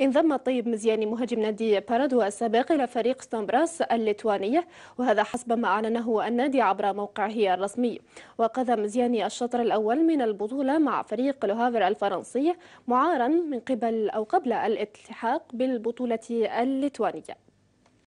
انضم طيب مزياني مهاجم نادي بارادو السابق إلى فريق ستومبراس الليتوانية وهذا حسب ما أعلنه النادي عبر موقعه الرسمي وقضى مزياني الشطر الأول من البطولة مع فريق لوهافر الفرنسي معارا من قبل أو قبل الالتحاق بالبطولة الليتوانية